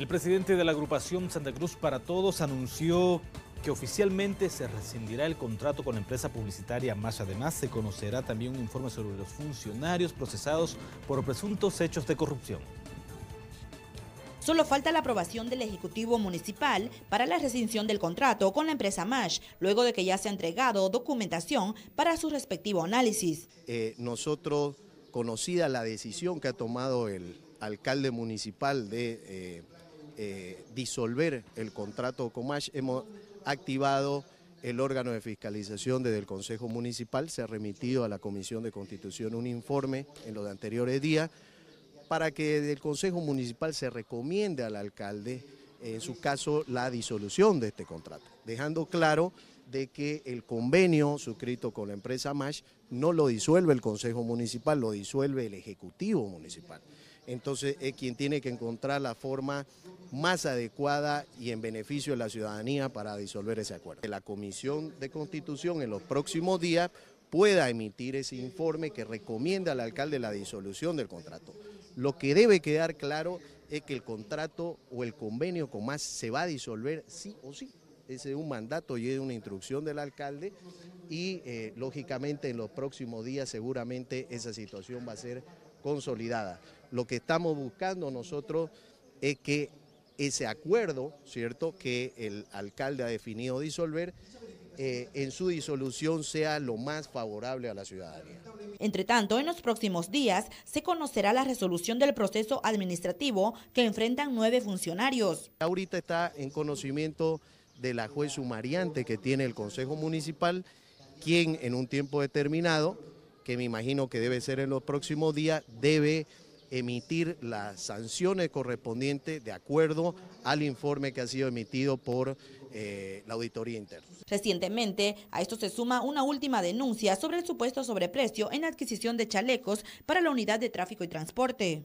el presidente de la agrupación Santa Cruz para Todos anunció que oficialmente se rescindirá el contrato con la empresa publicitaria MASH. Además, se conocerá también un informe sobre los funcionarios procesados por presuntos hechos de corrupción. Solo falta la aprobación del Ejecutivo Municipal para la rescisión del contrato con la empresa MASH, luego de que ya se ha entregado documentación para su respectivo análisis. Eh, nosotros, conocida la decisión que ha tomado el alcalde municipal de... Eh, eh, disolver el contrato con MASH, hemos activado el órgano de fiscalización desde el Consejo Municipal, se ha remitido a la Comisión de Constitución un informe en los anteriores días para que del el Consejo Municipal se recomiende al alcalde, eh, en su caso, la disolución de este contrato, dejando claro de que el convenio suscrito con la empresa MASH no lo disuelve el Consejo Municipal, lo disuelve el Ejecutivo Municipal entonces es quien tiene que encontrar la forma más adecuada y en beneficio de la ciudadanía para disolver ese acuerdo. La Comisión de Constitución en los próximos días pueda emitir ese informe que recomienda al alcalde la disolución del contrato. Lo que debe quedar claro es que el contrato o el convenio con más se va a disolver sí o sí. Ese es un mandato y es una instrucción del alcalde y eh, lógicamente en los próximos días seguramente esa situación va a ser consolidada. Lo que estamos buscando nosotros es que ese acuerdo, ¿cierto?, que el alcalde ha definido disolver, eh, en su disolución sea lo más favorable a la ciudadanía. Entre tanto, en los próximos días se conocerá la resolución del proceso administrativo que enfrentan nueve funcionarios. Ahorita está en conocimiento de la juez sumariante que tiene el Consejo Municipal, quien en un tiempo determinado que me imagino que debe ser en los próximos días, debe emitir las sanciones correspondientes de acuerdo al informe que ha sido emitido por eh, la auditoría interna. Recientemente, a esto se suma una última denuncia sobre el supuesto sobreprecio en la adquisición de chalecos para la unidad de tráfico y transporte.